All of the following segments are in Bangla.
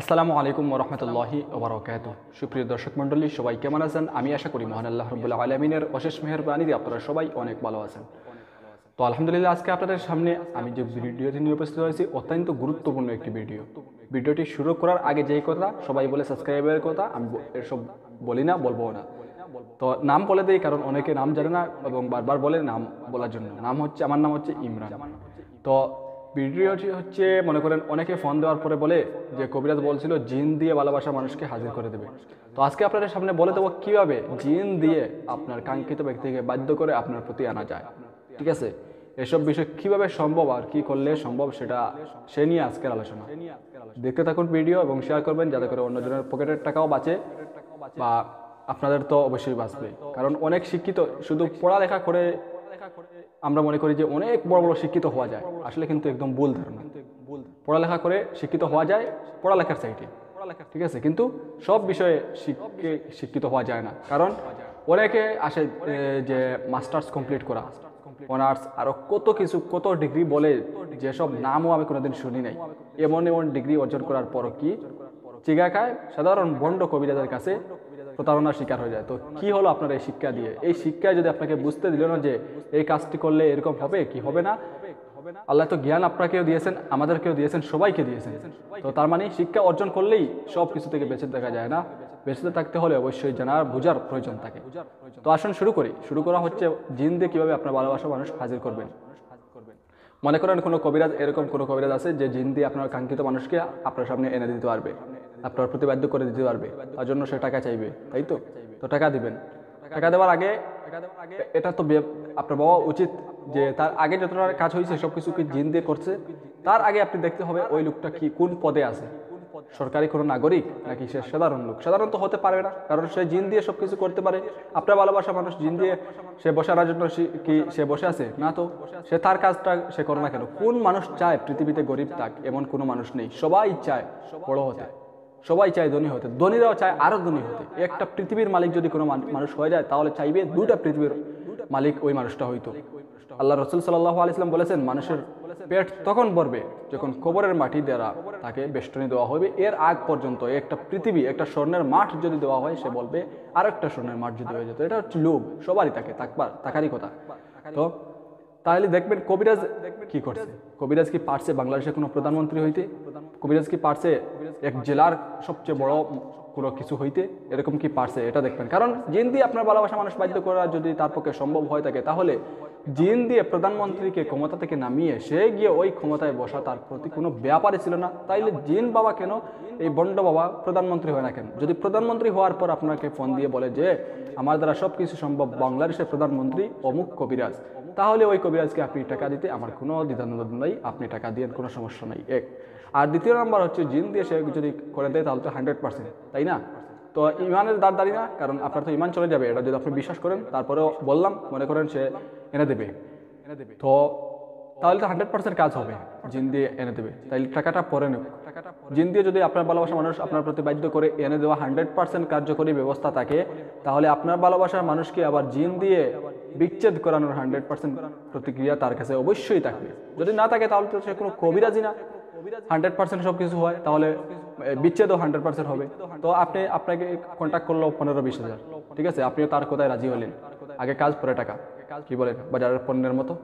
আসসালামু আলাইকুম রহমতুল্লাহি ওবরাকাত সুপ্রিয় দর্শক মণ্ডলী সবাই কেমন আছেন আমি আশা করি মহান আল্লাহ রবুল্লাহ আলমিনের অশেষ মেহরবানি দিয়ে আপনারা সবাই অনেক ভালো আছেন তো আলহামদুলিল্লাহ আজকে আপনাদের সামনে আমি যে ভিডিওটি নিয়ে উপস্থিত হয়েছি অত্যন্ত গুরুত্বপূর্ণ একটি ভিডিও ভিডিওটি শুরু করার আগে যেই কথা সবাই বলে সাবস্ক্রাইবের কথা আমি এসব বলি না বলবো না তো নাম বলে দেই কারণ অনেকে নাম জানে না এবং বারবার বলে নাম বলার জন্য নাম হচ্ছে আমার নাম হচ্ছে ইমরান তো ভিডিওটি হচ্ছে মনে করেন অনেকে ফোন দেওয়ার পরে বলে যে কবিরাজ বলছিল জিন দিয়ে ভালোবাসা মানুষকে হাজির করে দেবে তো আজকে আপনাদের সামনে বলে দেবো কীভাবে জিন দিয়ে আপনার কাঙ্ক্ষিত ব্যক্তিকে বাধ্য করে আপনার প্রতি আনা যায় ঠিক আছে এসব বিষয় কিভাবে সম্ভব আর কি করলে সম্ভব সেটা সে নিয়ে আজকের আলোচনা দেখতে থাকুন ভিডিও এবং শেয়ার করবেন যাতে করে অন্যজনের পকেটের টাকাও বাঁচে বা আপনাদের তো অবশ্যই বাঁচবে কারণ অনেক শিক্ষিত শুধু পড়ালেখা করে আমরা মনে করি যে অনেক বড় বড় শিক্ষিত হওয়া যায় আসলে কিন্তু একদম ভুল ধারণা পড়ালেখা করে শিক্ষিত হওয়া যায় পড়ালেখার সাইডে ঠিক আছে কিন্তু সব বিষয়ে শিক্ষিত হওয়া যায় না কারণ অনেকে আসে যে মাস্টার্স কমপ্লিট করা অনার্স আরও কত কিছু কত ডিগ্রি বলে যেসব নামও আমি কোনোদিন শুনি নাই এমন এমন ডিগ্রি অর্জন করার পরও কি চিগা খায় সাধারণ বন্ড কবিরাজের কাছে প্রতারণার শিকার হয়ে যায় তো কি হলো আপনার এই শিক্ষা দিয়ে এই শিক্ষায় যদি আপনাকে বুঝতে দিল না যে এই কাজটি করলে এরকম হবে কি হবে না আল্লাহ তো জ্ঞান আপনাকেও দিয়েছেন আমাদেরকেও দিয়েছেন সবাইকে দিয়েছেন তো তার মানে শিক্ষা অর্জন করলেই সব কিছু থেকে বেঁচে দেখা যায় না বেঁচে থাকতে হলে অবশ্যই জানার বোঝার প্রয়োজন থাকে তো আসুন শুরু করি শুরু করা হচ্ছে জিন্দে দিয়ে কীভাবে আপনার ভালোবাসা মানুষ হাজির করবেন মনে করেন কোনো কবিরাজ এরকম কোনো কবিরাজ আছে যে জিন দিয়ে আপনার কাঙ্ক্ষিত মানুষকে আপনার সামনে এনে দিতে পারবে আপনার প্রতিবাদ্য করে দিতে পারবে তার জন্য সে টাকা চাইবে তাই তো তো টাকা দিবেন টাকা দেওয়ার আগে এটা তো আপনার বাবা উচিত যে তার আগে যতটা কাজ হয়েছে সব কিছু কি জিন দিয়ে করছে তার আগে আপনি দেখতে হবে ওই লোকটা কি কোন পদে আছে সরকারি কোনো নাগরিক নাকি সে সাধারণ লোক সাধারণ তো হতে পারবে না কারণ সে জিন দিয়ে সব কিছু করতে পারে আপনার ভালোবাসা মানুষ জিন দিয়ে সে বসার জন্য কি সে বসে আছে না তো সে তার কাজটা সে করে না কেন কোন মানুষ চায় পৃথিবীতে গরিব থাক এমন কোনো মানুষ নেই সবাই চায় বড় হতে সবাই চায় ধনী হতে ধনীরাও চায় আরও ধনী হতে একটা পৃথিবীর মালিক যদি কোনো মানুষ হয়ে যায় তাহলে চাইবে দুটা পৃথিবীর মালিক ওই মানুষটা হইতো আল্লাহ রসুল সাল্লাহ আলিয়াল্লাম বলেছেন মানুষের পেট তখন ভরবে যখন কবরের মাটি দ্বারা তাকে বেষ্টনী দেওয়া হবে এর আগ পর্যন্ত একটা পৃথিবী একটা স্বর্ণের মাঠ যদি দেওয়া হয় সে বলবে আর একটা স্বর্ণের মাঠ যদি হয়ে যেত এটা হচ্ছে লোভ সবারই তাকে তাকবার তাকারই কথা তো তাহলে দেখবেন কবিরাজ কি করছে কবিরাজ কি পারছে বাংলাদেশে কোনো প্রধানমন্ত্রী হইতে কবিরাজ কি পারছে এক জেলার সবচেয়ে বড় কোনো কিছু হইতে এরকম কি পারছে এটা দেখবেন কারণ জিন আপনার ভালোবাসা মানুষ বাধ্য করা যদি তার পক্ষে সম্ভব হয় থাকে তাহলে জিন দিয়ে প্রধানমন্ত্রীকে ক্ষমতা থেকে নামিয়ে সে গিয়ে ওই ক্ষমতায় বসা তার প্রতি কোনো ব্যাপারই ছিল না তাইলে জিন বাবা কেন এই বন্ড বাবা প্রধানমন্ত্রী হয় না কেন যদি প্রধানমন্ত্রী হওয়ার পর আপনাকে ফোন দিয়ে বলে যে আমার দ্বারা সব কিছু সম্ভব বাংলাদেশের প্রধানমন্ত্রী অমুক কবিরাজ তাহলে ওই কবিরাজকে আপনি টাকা দিতে আমার কোনো দ্বিধানন্দ নাই আপনি টাকা দিয়ে কোনো সমস্যা নাই এক আর দ্বিতীয় নাম্বার হচ্ছে জিন দিয়ে সে যদি করে দেয় তাহলে তো হান্ড্রেড পার্সেন্ট তাই না তো ইমানের দাঁত দাঁড়িয়ে না কারণ আপনার তো ইমান চলে যাবে এটা যদি আপনি বিশ্বাস করেন তারপরেও বললাম মনে করেন সে এনে দেবে এনে দেবে তো তাহলে তো হান্ড্রেড পার্সেন্ট কাজ হবে জিন দিয়ে এনে দেবে তাহলে টাকাটা পরে নেব টাকাটা জিন দিয়ে যদি আপনার ভালোবাসা মানুষ আপনার প্রতি বাধ্য করে এনে দেওয়া হান্ড্রেড পার্সেন্ট কার্যকরী ব্যবস্থা থাকে তাহলে আপনার ভালোবাসার মানুষকে আবার জিন দিয়ে বিচ্ছেদ করানোর হান্ড্রেড পার্সেন্ট প্রতিক্রিয়া তার কাছে অবশ্যই থাকবে যদি না থাকে তাহলে তো সে কোনো কবিরাজি না হান্ড্রেড পার্সেন্ট সব কিছু হয় তাহলে বিচ্ছেদ হান্ড্রেড পার্সেন্ট হবে তো আপনি আপনাকে কন্ট্যাক্ট করলো পনেরো বিশ হাজার ঠিক আছে আপনিও তার কোথায় রাজি হলেন আগে কাজ পরে টাকা কি বলেন বাজারের পণ্যের মতো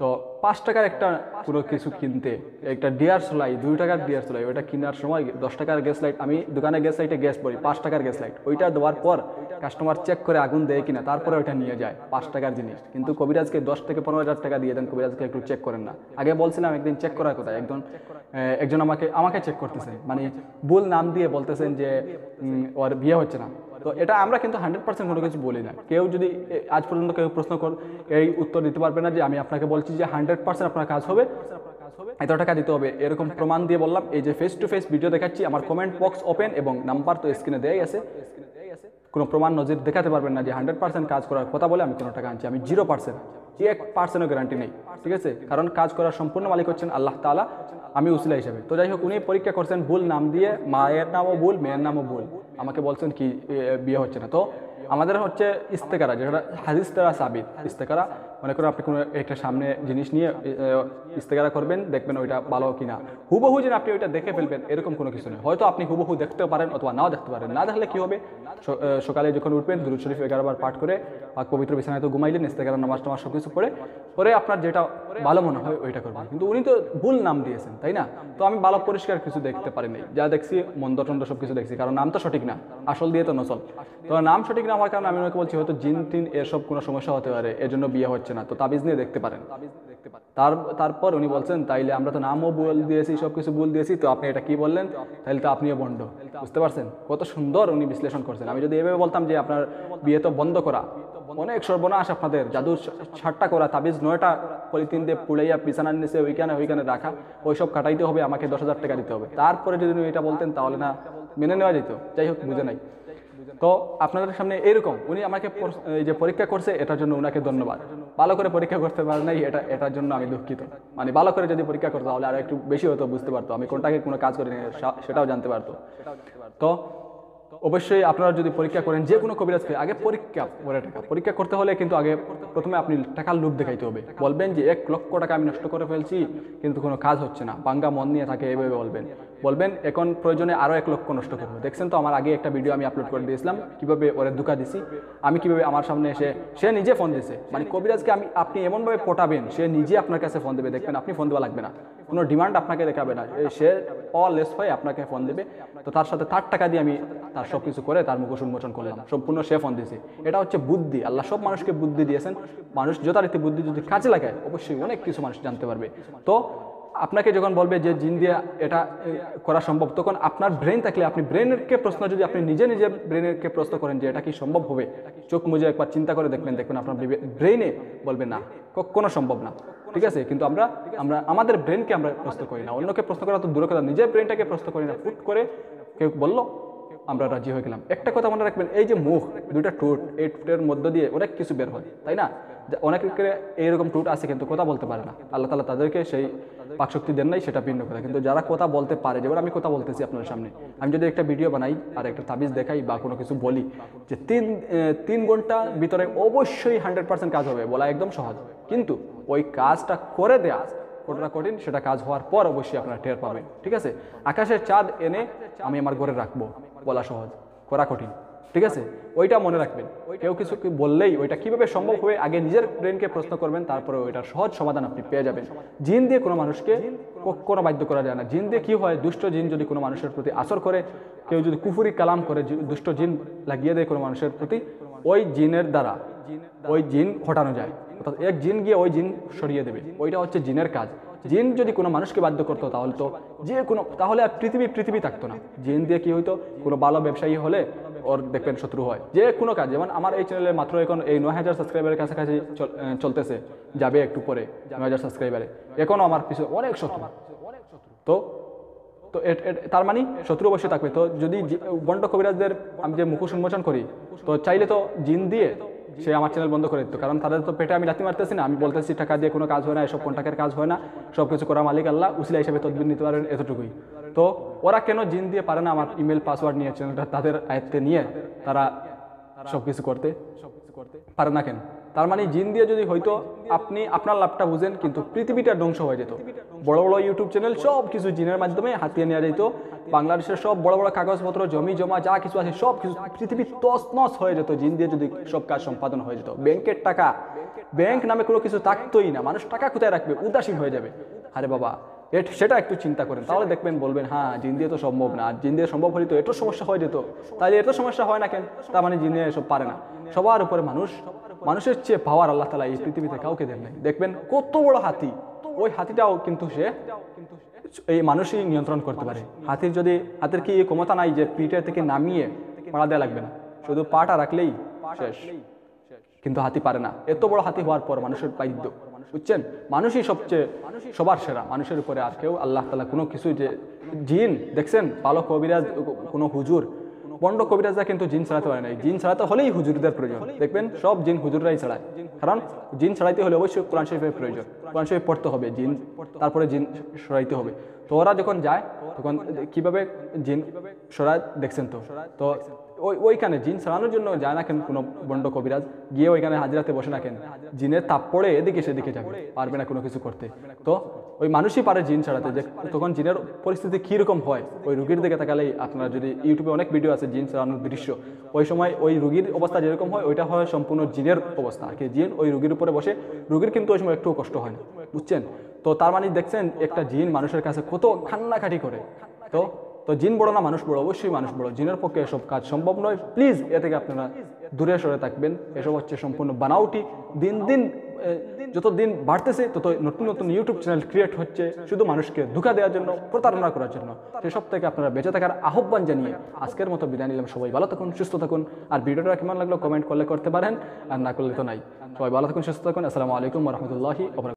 তো পাঁচ টাকার একটা পুরো কিছু কিনতে একটা ডিয়ার সোলাই দুই টাকার ডিয়ার সোলাই ওইটা কেনার সময় দশ টাকার গ্যাস লাইট আমি দোকানে গ্যাস লাইটে গ্যাস পড়ি পাঁচ টাকার গ্যাস লাইট ওইটা দেওয়ার পর কাস্টমার চেক করে আগুন দেয় কিনা তারপরে ওইটা নিয়ে যায় পাঁচ টাকার জিনিস কিন্তু কবিরাজকে দশ থেকে পনেরো হাজার টাকা দিয়ে দেন কবিরাজকে একটু চেক করেন না আগে বলছিলাম একদিন চেক করার কথা একদম একজন আমাকে আমাকে চেক করতেছেন মানে ভুল নাম দিয়ে বলতেছেন যে ওর বিয়ে হচ্ছে না তো এটা আমরা কিন্তু হান্ড্রেড পার্সেন্ট কোনো কিছু বলি না কেউ যদি আজ পর্যন্ত কেউ প্রশ্ন কর এই উত্তর দিতে পারবে না যে আমি আপনাকে বলছি যে হান্ড্রেড পার্সেন্ট আপনার কাজ হবে এত টাকা দিতে হবে এরকম প্রমাণ দিয়ে বললাম এই যে ফেস টু ফেস ভিডিও দেখাচ্ছি আমার কমেন্ট বক্স ওপেন এবং নাম্বার তো স্ক্রিনে দেয়াই আছে কোনো প্রমাণ নজির দেখাতে পারবেন না যে হান্ড্রেড পার্সেন্ট কাজ করার কথা বলে আমি কোনো টাকা আনছি আমি জিরো পার্সেন্ট যে এক পার্সেন্টও গ্যারান্টি নেই ঠিক আছে কারণ কাজ করার সম্পূর্ণ মালিক হচ্ছেন আল্লাহ তালা আমি উসিলা হিসেবে তো যাই হোক উনি পরীক্ষা করছেন ভুল নাম দিয়ে মায়ের নামও ভুল মেয়ের নামও ভুল আমাকে বলছেন কি বিয়ে হচ্ছে না তো আমাদের হচ্ছে ইস্তেকারা যেটা হাদিস সাবিদ সাবিত ইস্তেকারা মনে করো আপনি কোনো একটা সামনে জিনিস নিয়ে ইস্তেগারা করবেন দেখবেন ওইটা ভালো কিনা হুবহু যেন আপনি ওইটা দেখে ফেলবেন এরকম কোনো কিছু নেই হয়তো আপনি হুবহু দেখতে পারেন অথবা নাও দেখতে পারেন না দেখলে কী হবে সকালে যখন উঠবেন দুরুদ শরীফ এগারোবার পাঠ করে আর পবিত্র বিছানায় তো ঘুমাইলেন ইস্তেকারা নামাজ টামাজ সব কিছু পড়ে পরে আপনার যেটা ভালো মনে হয় ওইটা করবেন কিন্তু উনি তো ভুল নাম দিয়েছেন তাই না তো আমি ভালো পরিষ্কার কিছু দেখতে পারিনি যা দেখছি মন্দ টন্দ সব কিছু দেখছি কারণ নাম তো সঠিক না আসল দিয়ে তো নচল তো নাম সঠিক না হওয়ার কারণে আমি ওনাকে বলছি হয়তো জিন তিন এসব কোনো সমস্যা হতে পারে এজন্য বিয়ে হচ্ছে হচ্ছে না তো তাবিজ নিয়ে দেখতে পারেন তার তারপর উনি বলছেন তাইলে আমরা তো নামও বল দিয়েছি সব কিছু বল দিয়েছি তো আপনি এটা কি বললেন তাহলে তো আপনিও বন্ধ বুঝতে পারছেন কত সুন্দর উনি বিশ্লেষণ করছেন আমি যদি এভাবে বলতাম যে আপনার বিয়ে তো বন্ধ করা অনেক সর্বনাশ আপনাদের জাদু ছাটটা করা তাবিজ নয়টা পলিথিন দিয়ে পুড়াইয়া পিছানার নিচে ওইখানে ওইখানে রাখা ওইসব কাটাইতে হবে আমাকে দশ হাজার টাকা দিতে হবে তারপরে যদি উনি এটা বলতেন তাহলে না মেনে নেওয়া যেত যাই হোক বুঝে নাই তো আপনাদের সামনে এরকম উনি আমাকে এই যে পরীক্ষা করছে এটার জন্য উনাকে ধন্যবাদ ভালো করে পরীক্ষা করতে পারে নাই এটা এটার জন্য আমি দুঃখিত মানে ভালো করে যদি পরীক্ষা করতো তাহলে আরও একটু বেশি হতো বুঝতে পারতো আমি কোনটাকে কোনো কাজ করিনি সেটাও জানতে পারতো তো অবশ্যই আপনারা যদি পরীক্ষা করেন যে কোনো কবিরাজকে আগে পরীক্ষা করে টাকা পরীক্ষা করতে হলে কিন্তু আগে প্রথমে আপনি টাকার লোভ দেখাইতে হবে বলবেন যে এক লক্ষ টাকা আমি নষ্ট করে ফেলছি কিন্তু কোনো কাজ হচ্ছে না বাঙ্গা মন নিয়ে থাকে এইভাবে বলবেন বলবেন এখন প্রয়োজনে আরও এক লক্ষ নষ্ট করবো দেখছেন তো আমার আগে একটা ভিডিও আমি আপলোড করে দিয়েছিলাম কীভাবে ওরা ধোকা দিছি আমি কীভাবে আমার সামনে এসে সে নিজে ফোন দিয়েছে মানে কবিরাজকে আমি আপনি এমনভাবে পটাবেন সে নিজে আপনার কাছে ফোন দেবে দেখবেন আপনি ফোন দেওয়া লাগবে না কোনো ডিমান্ড আপনাকে দেখাবে না সে অলেস হয়ে আপনাকে ফোন দেবে তো তার সাথে তার টাকা দিয়ে আমি তার সব কিছু করে তার মুখোশ উন্মোচন করলাম সম্পূর্ণ সে ফোন দিয়েছে এটা হচ্ছে বুদ্ধি আল্লাহ সব মানুষকে বুদ্ধি দিয়েছেন মানুষ যথারীতি বুদ্ধি যদি কাজে লাগায় অবশ্যই অনেক কিছু মানুষ জানতে পারবে তো আপনাকে যখন বলবে যে জিন দিয়ে এটা করা সম্ভব তখন আপনার ব্রেন থাকলে আপনি ব্রেনেরকে প্রশ্ন যদি আপনি নিজে নিজে ব্রেনেরকে প্রশ্ন করেন যে এটা কি সম্ভব হবে চোখ মুজে একবার চিন্তা করে দেখবেন দেখবেন আপনার ব্রেনে বলবে না কোনো সম্ভব না ঠিক আছে কিন্তু আমরা আমরা আমাদের ব্রেনকে আমরা প্রশ্ন করি না অন্যকে প্রশ্ন করা তো দূরে কথা নিজের ব্রেনটাকে প্রশ্ন করি না ফুট করে কেউ বললো আমরা রাজি হয়ে গেলাম একটা কথা মনে রাখবেন এই যে মুখ দুইটা টুট এই টুটের মধ্য দিয়ে অনেক কিছু বের হয় তাই না অনেকে এইরকম টুট আছে কিন্তু কথা বলতে পারে না আল্লাহ তালা তাদেরকে সেই পাকশক্তি দেন নাই সেটা ভিন্ন কথা কিন্তু যারা কথা বলতে পারে যেমন আমি কথা বলতেছি আপনার সামনে আমি যদি একটা ভিডিও বানাই আর একটা তাবিজ দেখাই বা কোনো কিছু বলি যে তিন তিন ঘন্টা ভিতরে অবশ্যই হান্ড্রেড পার্সেন্ট কাজ হবে বলা একদম সহজ কিন্তু ওই কাজটা করে দেয়া কতটা কঠিন সেটা কাজ হওয়ার পর অবশ্যই আপনারা টের পাবেন ঠিক আছে আকাশের চাঁদ এনে আমি আমার ঘরে রাখবো বলা সহজ করা কঠিন ঠিক আছে ওইটা মনে রাখবেন কেউ কিছু বললেই ওইটা কিভাবে সম্ভব হয়ে আগে নিজের ব্রেনকে প্রশ্ন করবেন তারপরে ওইটার সহজ সমাধান আপনি পেয়ে যাবেন জিন দিয়ে কোনো মানুষকে কোনো বাধ্য করা যায় না জিন দিয়ে কী হয় দুষ্ট জিন যদি কোনো মানুষের প্রতি আসর করে কেউ যদি কুফুরি কালাম করে দুষ্ট জিন লাগিয়ে দেয় কোনো মানুষের প্রতি ওই জিনের দ্বারা ওই জিন ঘটানো যায় অর্থাৎ এক জিন গিয়ে ওই জিন সরিয়ে দেবে ওইটা হচ্ছে জিনের কাজ জিন যদি কোনো মানুষকে বাধ্য করতো তাহলে তো যে কোনো তাহলে আর পৃথিবী পৃথিবী থাকতো না জিন দিয়ে কি হইতো কোনো ভালো ব্যবসায়ী হলে ওর দেখবেন শত্রু হয় যে কোনো কাজ যেমন আমার এই চ্যানেলে মাত্র এখন এই নয় হাজার সাবস্ক্রাইবারের কাছাকাছি চলতেছে যাবে একটু পরে নয় হাজার সাবস্ক্রাইবারে এখনও আমার পিছনে অনেক শত্রু তো তো তার মানে শত্রু অবশ্যই থাকবে তো যদি বন্ড কবিরাজদের আমি যে মুখোশ উন্মোচন করি তো চাইলে তো জিন দিয়ে সে আমার চ্যানেল বন্ধ করে দিত কারণ তাদের তো পেটে আমি লাথি মারতেছি না আমি বলতেছি টাকা দিয়ে কোনো কাজ হয় না এসব কন্ট্রাক্টের কাজ হয় না সব কিছু করা মালিক আল্লাহ উসিলা হিসেবে তদবির নিতে পারেন এতটুকুই তো ওরা কেন জিন দিয়ে পারে না আমার ইমেল পাসওয়ার্ড নিয়ে চ্যানেলটা তাদের আয়ত্তে নিয়ে তারা সব কিছু করতে সব কিছু করতে পারে না কেন তার মানে জিন দিয়ে যদি হয়তো আপনি আপনার লাভটা বুঝেন কিন্তু পৃথিবীটা ধ্বংস হয়ে যেত বড় বড় ইউটিউব চ্যানেল সব কিছু জিনের মাধ্যমে হাতিয়ে নেওয়া যেত বাংলাদেশের সব বড় বড় কাগজপত্র জমি জমা যা কিছু আছে সব কিছু পৃথিবী তসনস হয়ে যেত জিন দিয়ে যদি সব কাজ সম্পাদন হয়ে যেত ব্যাংকের টাকা ব্যাংক নামে কোনো কিছু থাকতোই না মানুষ টাকা কোথায় রাখবে উদাসীন হয়ে যাবে আরে বাবা সেটা একটু চিন্তা করেন তাহলে দেখবেন বলবেন হ্যাঁ জিন দিয়ে তো সম্ভব না জিন দিয়ে সম্ভব হলে তো এত সমস্যা হয়ে যেত তাহলে এত সমস্যা হয় না কেন তার মানে জিন দিয়ে এসব পারে না সবার উপরে মানুষ মানুষের চেয়ে পাওয়ার আল্লাহ তালা এই পৃথিবীতে কাউকে দেন নাই দেখবেন কত বড় হাতি ওই হাতিটাও কিন্তু সে এই মানুষই নিয়ন্ত্রণ করতে পারে হাতির যদি হাতের কি এই ক্ষমতা নাই যে পিঠের থেকে নামিয়ে পাড়া দেওয়া লাগবে না শুধু পাটা রাখলেই শেষ কিন্তু হাতি পারে না এত বড় হাতি হওয়ার পর মানুষের বাইদ্য বুঝছেন মানুষই সবচেয়ে সবার সেরা মানুষের উপরে আর কেউ আল্লাহ তালা কোনো কিছু যে জিন দেখছেন পালক কবিরাজ কোনো হুজুর পণ্ড কবিরাজা কিন্তু জিন ছাড়াতে পারে না জিন ছাড়াতে হলেই হুজুরদের প্রয়োজন দেখবেন সব জিন হুজুররাই ছাড়ায় কারণ জিন ছাড়াইতে হলে অবশ্যই কোরআন শরীফের প্রয়োজন কোরআন শরীফ পড়তে হবে জিন তারপরে জিন সরাইতে হবে তো ওরা যখন যায় তখন কিভাবে জিন সরায় দেখছেন তো তো ওই ওইখানে জিন সারানোর জন্য যায় না কেন কোনো বন্ড কবিরাজ গিয়ে ওইখানে হাজিরাতে বসে না কেন জিনের তাপ পড়ে এদিকে সেদিকে যাবে পারবে না কোনো কিছু করতে তো ওই মানুষই পারে জিন ছাড়াতে যে তখন জিনের পরিস্থিতি কীরকম হয় ওই রুগীর দিকে তাকালেই আপনারা যদি ইউটিউবে অনেক ভিডিও আছে জিন ছড়ানোর দৃশ্য ওই সময় ওই রুগীর অবস্থা যেরকম হয় ওইটা হয় সম্পূর্ণ জিনের অবস্থা আর কি জিন ওই রুগীর উপরে বসে রুগীর কিন্তু ওই সময় একটু কষ্ট হয় না বুঝছেন তো তার মানে দেখছেন একটা জিন মানুষের কাছে কত খান্নাখাটি করে তো তো জিন বড় না মানুষ বড় অবশ্যই মানুষ বড় জিনের পক্ষে এসব কাজ সম্ভব নয় প্লিজ এ থেকে আপনারা দূরে সরে থাকবেন এসব হচ্ছে সম্পূর্ণ বানাউটি দিন দিন যত দিন বাড়তেছে তত নতুন নতুন ইউটিউব চ্যানেল ক্রিয়েট হচ্ছে শুধু মানুষকে ধোকা দেওয়ার জন্য প্রতারণা করার জন্য সেসব থেকে আপনারা বেঁচে থাকার আহ্বান জানিয়ে আজকের মতো বিদায় নিলাম সবাই ভালো থাকুন সুস্থ থাকুন আর ভিডিওটা কেমন লাগলো কমেন্ট করলে করতে পারেন আর না করলে তো নাই সবাই ভালো থাকুন সুস্থ থাকুন আসসালামু আলাইকুম রহমতুল্লাহি